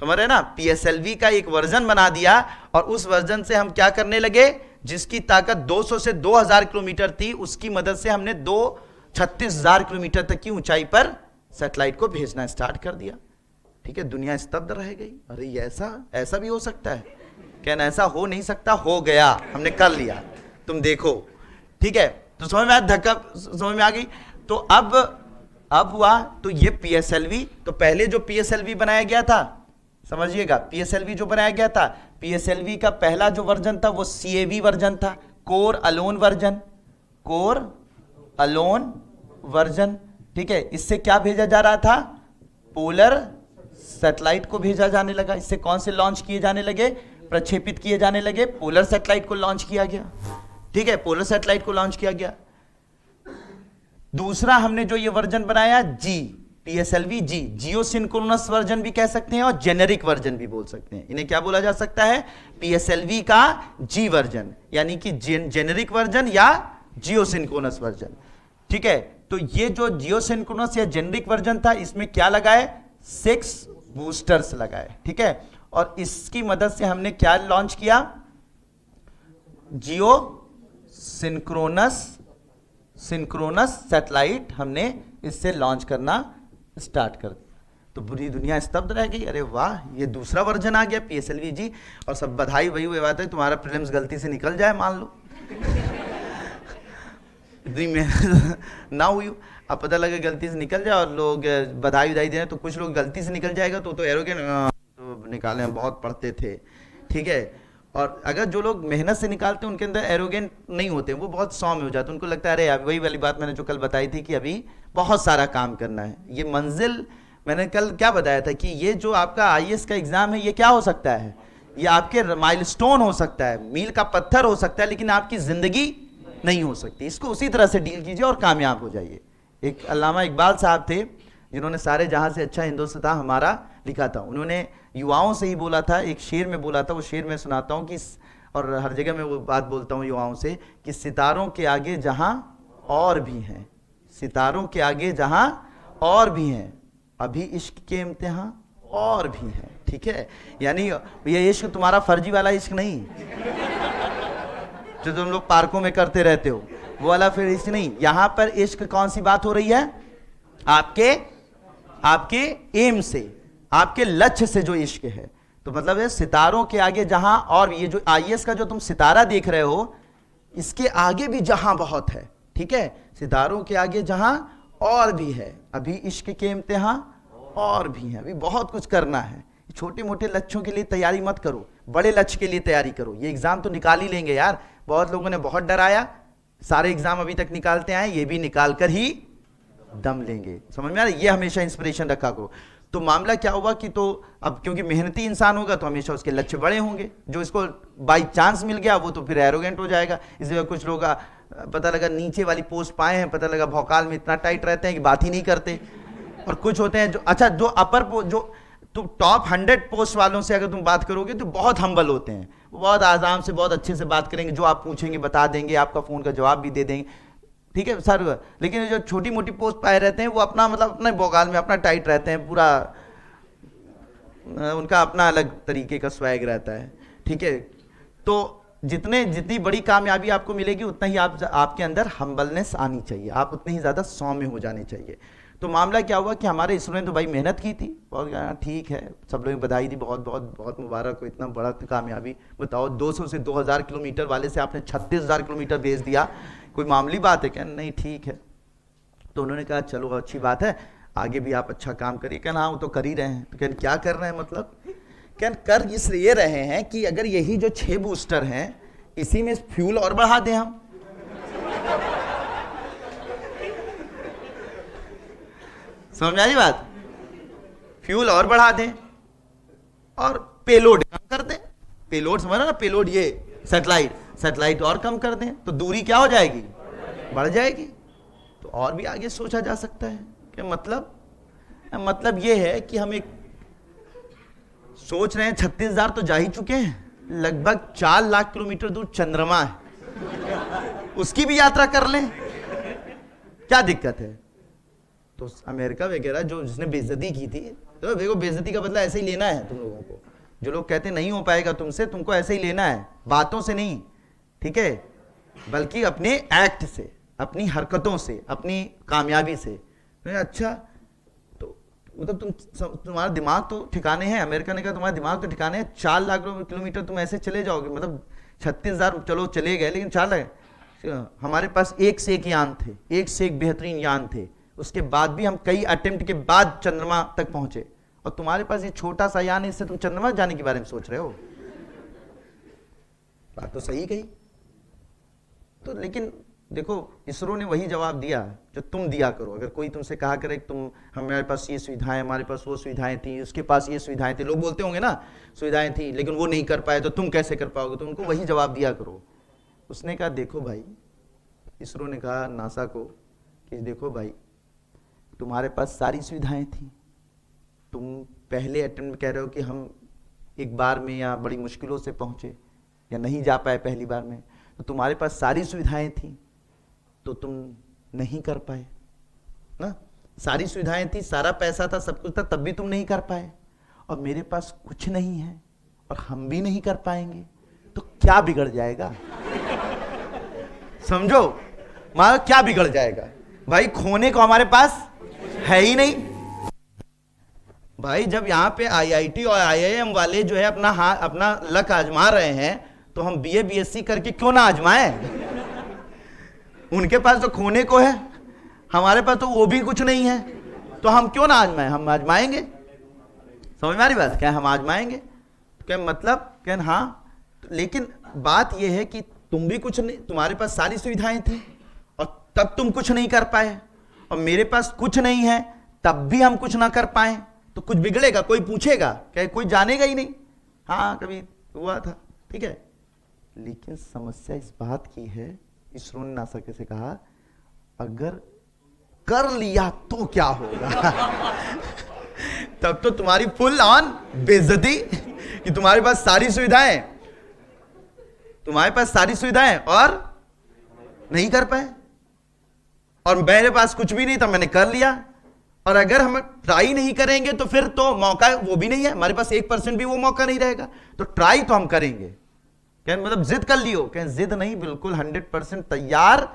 समझ रहे ना पी एस एल वी का एक वर्जन बना दिया और उस वर्जन से हम क्या करने लगे जिसकी ताकत 200 से 2000 किलोमीटर थी उसकी मदद से हमने दो 36000 किलोमीटर तक की ऊंचाई पर सैटेलाइट को भेजना स्टार्ट कर दिया ठीक है दुनिया स्तब्ध रह गई अरे ऐसा ऐसा भी हो सकता है कहना ऐसा हो नहीं सकता हो गया हमने कर लिया तुम देखो ठीक है तो समझ में आया धक्का समझ में आ गई तो अब अब हुआ तो ये पीएसएलवी तो पहले जो पीएसएलवी बनाया गया था समझिएगा पीएसएलवी जो बनाया गया था पीएसएलवी का पहला जो वर्जन था वो सीएवी वर्जन था core alone version core alone version ठीक है इससे क्या भेजा जा रहा था पोलर सैटेलाइट को भेजा जाने लगा इससे कौन से लॉन्च किए जाने लगे प्रक्षेपित किए जाने लगे पोलर सैटेलाइट को लॉन्च किया गया ठीक है पोलर सैटेलाइट को लॉन्च किया गया दूसरा हमने जो ये वर्जन बनाया G PSLV G geosynchronous version भी कह सकते हैं और जेनेरिक वर्जन भी बोल सकते हैं इन्हें क्या बोला जा सकता है पीएसएलवी का जी वर्जन यानी कि जेनेरिक वर्जन या जियो सिंक्रोनस वर्जन ठीक है तो ये जो सेंक्रोनस या जेनरिक वर्जन था इसमें क्या लगाए सिक्स बूस्टर्स लगाए ठीक है और इसकी मदद से हमने क्या लॉन्च किया जियो सिंक्रोनस सिंक्रोनस सैटेलाइट हमने इससे लॉन्च करना स्टार्ट कर दिया तो पूरी दुनिया स्तब्ध रह गई अरे वाह ये दूसरा वर्जन आ गया पीएसएलवी जी और सब बधाई वही हुई बात है तुम्हारा प्रिलिम्स गलती से निकल जाए मान लो दी मेहनत ना हुई अब पता लगे गलती से निकल जाए और लोग बधाई उधाई दें तो कुछ लोग गलती से निकल जाएगा तो तो एरोगेंट तो निकाले बहुत पढ़ते थे ठीक है और अगर जो लोग मेहनत से निकालते हैं उनके अंदर एरोगेंट नहीं होते वो बहुत सौम्य हो जाते उनको लगता है अरे यार वही वाली बात मैंने जो कल बताई थी कि अभी बहुत सारा काम करना है ये मंजिल मैंने कल क्या बताया था कि ये जो आपका आई का एग्ज़ाम है ये क्या हो सकता है ये आपके माइलस्टोन हो सकता है मील का पत्थर हो सकता है लेकिन आपकी ज़िंदगी नहीं हो सकती इसको उसी तरह से डील कीजिए और कामयाब हो जाइए एक अलामा इकबाल साहब थे जिन्होंने सारे जहाँ से अच्छा हिंदुस्तान हमारा लिखा था उन्होंने युवाओं से ही बोला था एक शेर में बोला था वो शेर में सुनाता हूँ कि और हर जगह मैं वो बात बोलता हूँ युवाओं से कि सितारों के आगे जहाँ और भी हैं सितारों के आगे जहाँ और भी हैं अभी इश्क के इम्तहान और भी हैं ठीक है यानी ये इश्क तुम्हारा फर्जी वाला इश्क नहीं जो तुम लोग पार्कों में करते रहते हो वो वाला फिर इश्क नहीं यहाँ पर इश्क कौन सी बात हो रही है आपके आपके एम से आपके लक्ष्य से जो इश्क है तो मतलब है सितारों के आगे जहां और ये जो आई का जो तुम सितारा देख रहे हो इसके आगे भी जहां बहुत है ठीक है सितारों के आगे जहां और भी है अभी इश्क के इम्तहान और भी है अभी बहुत कुछ करना है छोटे मोटे लक्ष्यों के लिए तैयारी मत करो बड़े लक्ष्य के लिए तैयारी करो ये एग्ज़ाम तो निकाल ही लेंगे यार बहुत लोगों ने बहुत डराया सारे एग्जाम अभी तक निकालते आए ये भी निकाल कर ही दम लेंगे समझ में आ रहा है ये हमेशा इंस्पिरेशन रखा करो तो मामला क्या हुआ कि तो अब क्योंकि मेहनती इंसान होगा तो हमेशा उसके लक्ष्य बड़े होंगे जो इसको बाई चांस मिल गया वो तो फिर एरोगेंट हो जाएगा इसलिए कुछ लोग पता लगा नीचे वाली पोस्ट पाए हैं पता लगा भोकाल में इतना टाइट रहते हैं कि बात ही नहीं करते और कुछ होते हैं जो अच्छा जो अपर जो तुम टॉप हंड्रेड पोस्ट वालों से अगर तुम बात करोगे तो बहुत हम्बल होते हैं वो बहुत आज़ाम से बहुत अच्छे से बात करेंगे जो आप पूछेंगे बता देंगे आपका फ़ोन का जवाब भी दे देंगे ठीक है सर लेकिन जो छोटी मोटी पोस्ट पाए रहते हैं वो अपना मतलब अपने बोगाल में अपना टाइट रहते हैं पूरा उनका अपना अलग तरीके का स्वैग रहता है ठीक है तो जितने जितनी बड़ी कामयाबी आपको मिलेगी उतना ही आप आपके अंदर हम्बलनेस आनी चाहिए आप उतने ही ज़्यादा सौम्य हो जाने चाहिए तो मामला क्या हुआ कि हमारे इसरो ने तो भाई मेहनत की थी और ठीक है सब लोग बधाई दी बहुत बहुत बहुत मुबारक हो इतना बड़ा तो कामयाबी बताओ 200 से 2000 किलोमीटर वाले से आपने 36000 किलोमीटर भेज दिया कोई मामूली बात है क्या नहीं ठीक है तो उन्होंने कहा चलो अच्छी बात है आगे भी आप अच्छा काम करिए कहना हाँ वो तो कर ही रहे हैं तो कहन क्या कर रहे हैं मतलब कहन कर इसलिए रहे हैं कि अगर यही जो छः बूस्टर हैं इसी में फ्यूल और बढ़ा दें हम समझ में आई बात फ्यूल और बढ़ा दें और पेलोड कम कर दें पेलोड समझ ना पेलोड ये सैटेलाइट सेटेलाइट और कम कर दें तो दूरी क्या हो जाएगी बढ़ जाएगी तो और भी आगे सोचा जा सकता है कि मतलब मतलब ये है कि हम एक सोच रहे हैं छत्तीस हजार तो जा ही चुके हैं लगभग चार लाख किलोमीटर दूर चंद्रमा है उसकी भी यात्रा कर लें क्या दिक्कत है तो अमेरिका वगैरह जो जिसने बेजती की थी तो देखो बेजती का बदला मतलब ऐसे ही लेना है तुम लोगों को जो लोग कहते नहीं हो पाएगा तुमसे तुमको ऐसे ही लेना है बातों से नहीं ठीक है बल्कि अपने एक्ट से अपनी हरकतों से अपनी कामयाबी से तो अच्छा तो मतलब तुम तुम्हारा दिमाग तो ठिकाने हैं अमेरिका ने कहा तुम्हारा दिमाग तो ठिकाने हैं चार लाख किलोमीटर तुम ऐसे चले जाओगे मतलब छत्तीस हज़ार चलो चले गए लेकिन चार लाख हमारे पास एक से एक यान थे एक से एक बेहतरीन यान थे उसके बाद भी हम कई अटेम्प्ट के बाद चंद्रमा तक पहुंचे और तुम्हारे पास ये छोटा सा यान इससे तुम चंद्रमा जाने के बारे में सोच रहे हो बात तो सही कही तो लेकिन देखो इसरो ने वही जवाब दिया जो तुम दिया करो अगर कोई तुमसे कहा करे तुम हमारे पास ये सुविधाएं हमारे पास वो सुविधाएं थी उसके पास ये सुविधाएं थी लोग बोलते होंगे ना सुविधाएं थी लेकिन वो नहीं कर पाए तो तुम कैसे कर पाओगे तो उनको वही जवाब दिया करो उसने कहा देखो भाई इसरो ने कहा नासा को कि देखो भाई तुम्हारे पास सारी सुविधाएं थी तुम पहले अटेम्प्ट कह रहे हो कि हम एक बार में या बड़ी मुश्किलों से पहुंचे या नहीं जा पाए पहली बार में तो तुम्हारे पास सारी सुविधाएं थी तो तुम नहीं कर पाए ना सारी सुविधाएं थी सारा पैसा था सब कुछ था तब भी तुम नहीं कर पाए और मेरे पास कुछ नहीं है और हम भी नहीं कर पाएंगे तो क्या बिगड़ जाएगा समझो मानो क्या बिगड़ जाएगा भाई खोने को हमारे पास है ही नहीं भाई जब यहाँ पे आईआईटी और आईआईएम वाले जो है अपना हा, अपना लक आजमा रहे हैं तो हम बीए बीएससी करके क्यों ना आजमाए उनके पास तो खोने को है हमारे पास तो वो भी कुछ नहीं है तो हम क्यों ना आजमाएं हम आजमाएंगे समझ में आ रही बात क्या हम आजमाएंगे तो क्या मतलब क्या हाँ तो लेकिन बात यह है कि तुम भी कुछ नहीं तुम्हारे पास सारी सुविधाएं थी और तब तुम कुछ नहीं कर पाए और मेरे पास कुछ नहीं है तब भी हम कुछ ना कर पाए तो कुछ बिगड़ेगा कोई पूछेगा क्या कोई जानेगा ही नहीं हाँ कभी हुआ था ठीक है लेकिन समस्या इस बात की है इसरो ने नासा से कहा अगर कर लिया तो क्या होगा तब तो तुम्हारी फुल ऑन बेजती कि तुम्हारे पास सारी सुविधाएं तुम्हारे पास सारी सुविधाएं और नहीं कर पाए और मेरे पास कुछ भी नहीं था मैंने कर लिया और अगर हम ट्राई नहीं करेंगे तो फिर तो मौका वो भी नहीं है हमारे पास एक परसेंट भी वो मौका नहीं रहेगा तो ट्राई तो हम करेंगे कह मतलब जिद कर लियो कह जिद नहीं बिल्कुल हंड्रेड परसेंट तैयार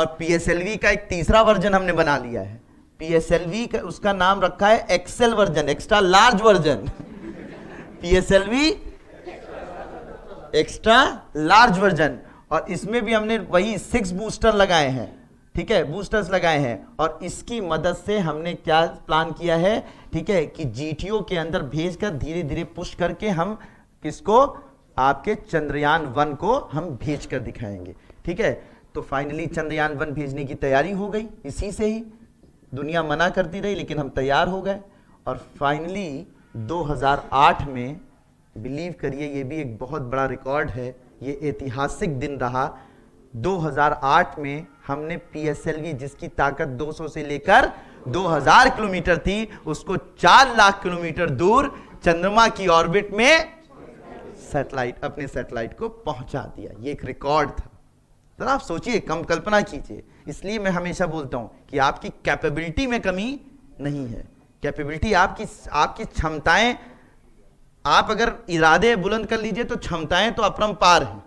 और पीएसएलवी का एक तीसरा वर्जन हमने बना लिया है पीएसएलवी का उसका नाम रखा है XL version extra large version PSLV extra large version और इसमें भी हमने वही सिक्स बूस्टर लगाए हैं ठीक है बूस्टर्स लगाए हैं और इसकी मदद से हमने क्या प्लान किया है ठीक है कि जीटीओ के अंदर भेजकर धीरे धीरे पुश करके हम किसको आपके चंद्रयान वन को हम भेज कर दिखाएंगे ठीक है तो फाइनली चंद्रयान वन भेजने की तैयारी हो गई इसी से ही दुनिया मना करती रही लेकिन हम तैयार हो गए और फाइनली 2008 में बिलीव करिए ये भी एक बहुत बड़ा रिकॉर्ड है ये ऐतिहासिक दिन रहा 2008 में हमने पीएसएल जिसकी ताकत 200 से लेकर 2000 किलोमीटर थी उसको 4 लाख किलोमीटर दूर चंद्रमा की ऑर्बिट में सैटेलाइट अपने सैटेलाइट को पहुंचा दिया ये एक रिकॉर्ड था तो आप सोचिए कम कल्पना कीजिए इसलिए मैं हमेशा बोलता हूं कि आपकी कैपेबिलिटी में कमी नहीं है कैपेबिलिटी आपकी आपकी क्षमताएं आप अगर इरादे बुलंद कर लीजिए तो क्षमताएं तो अपरम पार हैं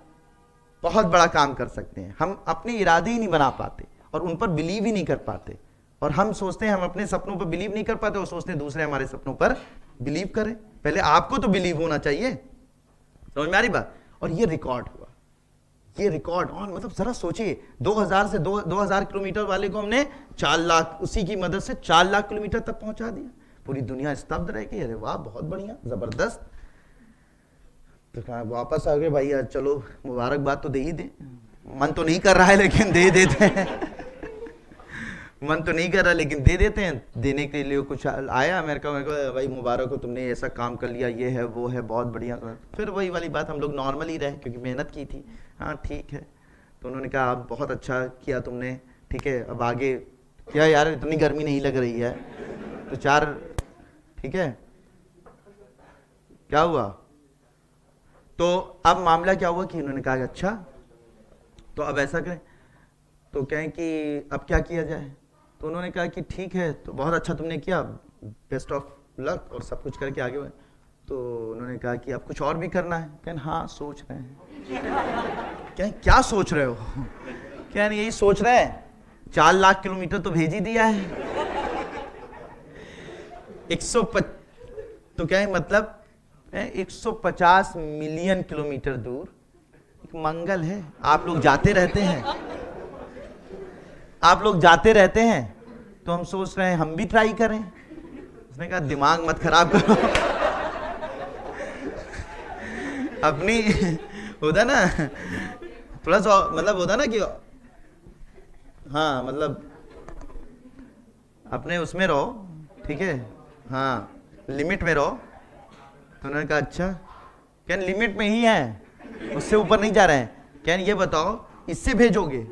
बहुत बड़ा काम कर सकते हैं हम अपने इरादे ही नहीं बना पाते और उन पर बिलीव ही नहीं कर पाते और हम सोचते हैं हम अपने सपनों पर बिलीव नहीं कर पाते और सोचते हैं दूसरे हमारे सपनों पर बिलीव करें पहले आपको तो बिलीव होना चाहिए समझ में आ रही बात और ये रिकॉर्ड हुआ ये रिकॉर्ड ऑन मतलब जरा सोचिए 2000 से 2000 किलोमीटर वाले को हमने 4 लाख उसी की मदद से 4 लाख किलोमीटर तक पहुंचा दिया पूरी दुनिया स्तब्ध रह गई अरे वाह बहुत बढ़िया जबरदस्त तो कहा वापस आ गए भाई यार चलो मुबारकबाद तो दे ही दे मन तो नहीं कर रहा है लेकिन दे देते हैं मन तो नहीं कर रहा लेकिन दे देते हैं देने के लिए कुछ आया अमेरिका में भाई मुबारक हो तुमने ऐसा काम कर लिया ये है वो है बहुत बढ़िया फिर वही वाली बात हम लोग नॉर्मल ही रहे क्योंकि मेहनत की थी हाँ ठीक है तो उन्होंने कहा आप बहुत अच्छा किया तुमने ठीक है अब आगे क्या यार इतनी गर्मी नहीं लग रही है तो चार ठीक है क्या हुआ तो अब मामला क्या हुआ कि इन्होंने कहा अच्छा तो अब ऐसा करें तो कहें कि अब क्या किया जाए तो उन्होंने कहा कि ठीक है तो बहुत अच्छा तुमने किया बेस्ट ऑफ लक और सब कुछ करके आगे हुए तो उन्होंने कहा कि अब कुछ और भी करना है कहें हाँ सोच रहे हैं कहें क्या सोच रहे हो कह यही सोच रहे हैं चार लाख किलोमीटर तो भेज ही दिया है एक सौ पच तो क्या है मतलब 150 मिलियन किलोमीटर दूर एक मंगल है आप लोग जाते रहते हैं आप लोग जाते रहते हैं तो हम सोच रहे हैं हम भी ट्राई करें उसने कहा दिमाग मत खराब करो अपनी होता ना प्लस मतलब होता ना कि हाँ मतलब अपने उसमें रहो ठीक है हाँ लिमिट में रहो तो उन्होंने कहा अच्छा कैन लिमिट में ही है उससे ऊपर नहीं जा रहे हैं कैन ये बताओ इससे भेजोगे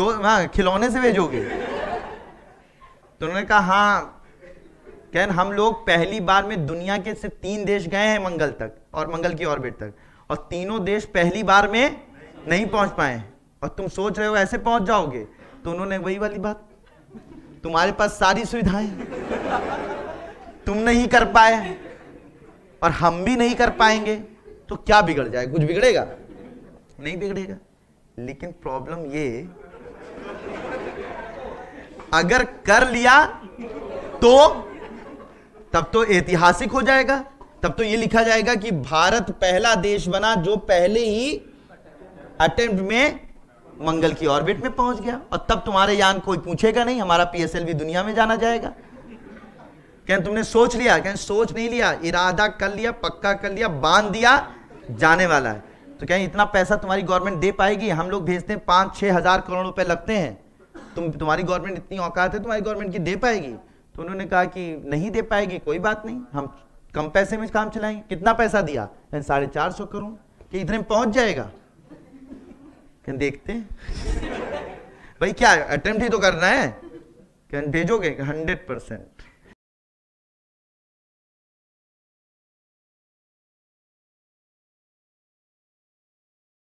दो हाँ खिलौने से भेजोगे तो उन्होंने कहा हाँ कैन हम लोग पहली बार में दुनिया के से तीन देश गए हैं मंगल तक और मंगल की ऑर्बिट तक और तीनों देश पहली बार में नहीं पहुंच पाए और तुम सोच रहे हो ऐसे पहुंच जाओगे तो उन्होंने वही वाली बात तुम्हारे पास सारी सुविधाएं तुम नहीं कर पाए और हम भी नहीं कर पाएंगे तो क्या बिगड़ जाए कुछ बिगड़ेगा नहीं बिगड़ेगा लेकिन प्रॉब्लम ये अगर कर लिया तो तब तो ऐतिहासिक हो जाएगा तब तो ये लिखा जाएगा कि भारत पहला देश बना जो पहले ही अटेम्प्ट में मंगल की ऑर्बिट में पहुंच गया और तब तुम्हारे यान कोई पूछेगा नहीं हमारा पीएसएलवी दुनिया में जाना जाएगा कहें तुमने सोच लिया कहें सोच नहीं लिया इरादा कर लिया पक्का कर लिया बांध दिया जाने वाला है तो कहें इतना पैसा तुम्हारी गवर्नमेंट दे पाएगी हम लोग भेजते हैं पाँच छः हज़ार करोड़ रुपए लगते हैं तुम तुम्हारी गवर्नमेंट इतनी औकात है तुम्हारी गवर्नमेंट की दे पाएगी तो उन्होंने कहा कि नहीं दे पाएगी कोई बात नहीं हम कम पैसे में काम चलाएंगे कितना पैसा दिया साढ़े चार सौ करोड़ कि इतने में पहुंच जाएगा देखते भाई क्या अटेम्प्ट ही तो करना है भेजोगे हंड्रेड परसेंट